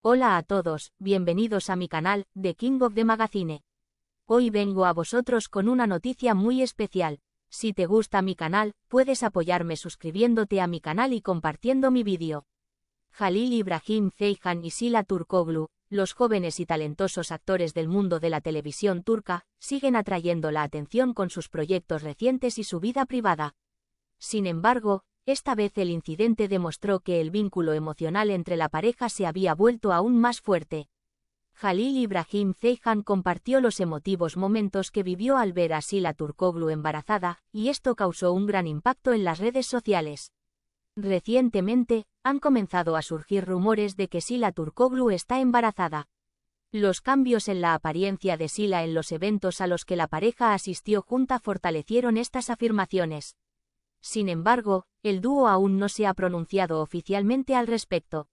Hola a todos, bienvenidos a mi canal, The King of the Magazine. Hoy vengo a vosotros con una noticia muy especial. Si te gusta mi canal, puedes apoyarme suscribiéndote a mi canal y compartiendo mi vídeo. Jalil Ibrahim Ceyhan y Sila Turkoglu, los jóvenes y talentosos actores del mundo de la televisión turca, siguen atrayendo la atención con sus proyectos recientes y su vida privada. Sin embargo, esta vez el incidente demostró que el vínculo emocional entre la pareja se había vuelto aún más fuerte. Jalil Ibrahim Ceyhan compartió los emotivos momentos que vivió al ver a Sila Turkoglu embarazada, y esto causó un gran impacto en las redes sociales. Recientemente, han comenzado a surgir rumores de que Sila Turkoglu está embarazada. Los cambios en la apariencia de Sila en los eventos a los que la pareja asistió junta fortalecieron estas afirmaciones. Sin embargo, el dúo aún no se ha pronunciado oficialmente al respecto.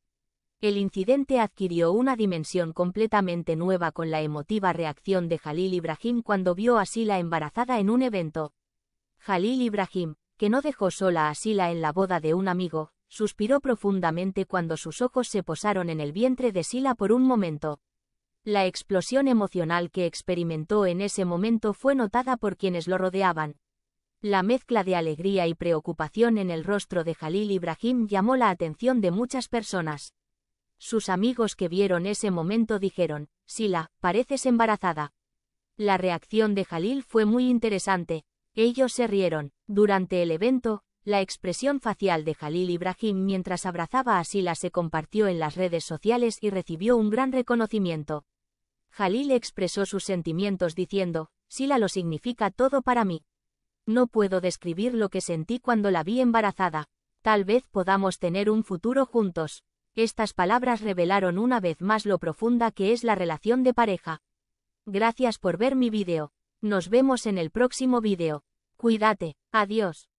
El incidente adquirió una dimensión completamente nueva con la emotiva reacción de Jalil Ibrahim cuando vio a Sila embarazada en un evento. Jalil Ibrahim, que no dejó sola a Sila en la boda de un amigo, suspiró profundamente cuando sus ojos se posaron en el vientre de Sila por un momento. La explosión emocional que experimentó en ese momento fue notada por quienes lo rodeaban, la mezcla de alegría y preocupación en el rostro de Jalil Ibrahim llamó la atención de muchas personas. Sus amigos que vieron ese momento dijeron, Sila, pareces embarazada. La reacción de Jalil fue muy interesante. Ellos se rieron. Durante el evento, la expresión facial de Jalil Ibrahim mientras abrazaba a Sila se compartió en las redes sociales y recibió un gran reconocimiento. Jalil expresó sus sentimientos diciendo, Sila lo significa todo para mí. No puedo describir lo que sentí cuando la vi embarazada. Tal vez podamos tener un futuro juntos. Estas palabras revelaron una vez más lo profunda que es la relación de pareja. Gracias por ver mi vídeo. Nos vemos en el próximo vídeo. Cuídate. Adiós.